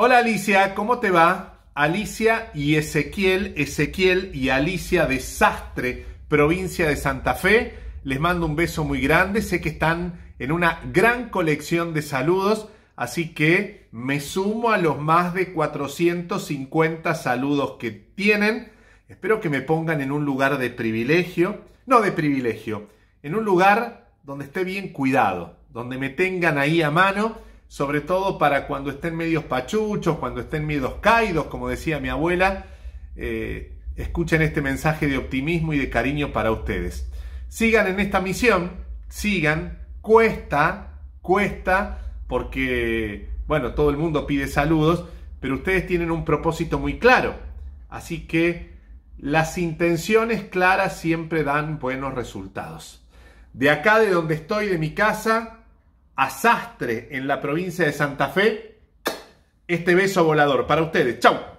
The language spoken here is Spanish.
Hola Alicia, ¿cómo te va? Alicia y Ezequiel, Ezequiel y Alicia de Sastre, provincia de Santa Fe. Les mando un beso muy grande, sé que están en una gran colección de saludos, así que me sumo a los más de 450 saludos que tienen. Espero que me pongan en un lugar de privilegio, no de privilegio, en un lugar donde esté bien cuidado, donde me tengan ahí a mano sobre todo para cuando estén medios pachuchos, cuando estén miedos caídos, como decía mi abuela, eh, escuchen este mensaje de optimismo y de cariño para ustedes. Sigan en esta misión, sigan, cuesta, cuesta, porque, bueno, todo el mundo pide saludos, pero ustedes tienen un propósito muy claro, así que las intenciones claras siempre dan buenos resultados. De acá, de donde estoy, de mi casa, a Sastre en la provincia de Santa Fe, este beso volador para ustedes. ¡Chau!